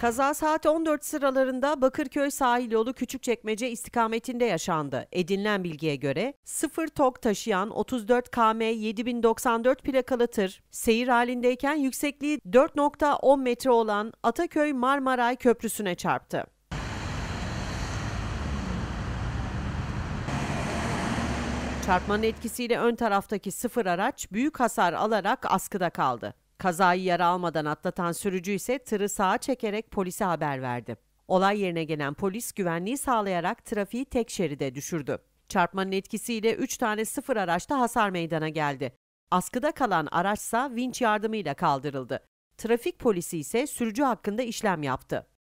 Kaza saat 14 sıralarında Bakırköy sahil yolu Küçükçekmece istikametinde yaşandı. Edinilen bilgiye göre 0 tok taşıyan 34 KM 7094 plakalı tır seyir halindeyken yüksekliği 4.10 metre olan Ataköy Marmaray Köprüsü'ne çarptı. Çarpmanın etkisiyle ön taraftaki sıfır araç büyük hasar alarak askıda kaldı. Kazayı yara almadan atlatan sürücü ise tırı sağa çekerek polise haber verdi. Olay yerine gelen polis güvenliği sağlayarak trafiği tek şeride düşürdü. Çarpmanın etkisiyle 3 tane sıfır araçta hasar meydana geldi. Askıda kalan araçsa vinç yardımıyla kaldırıldı. Trafik polisi ise sürücü hakkında işlem yaptı.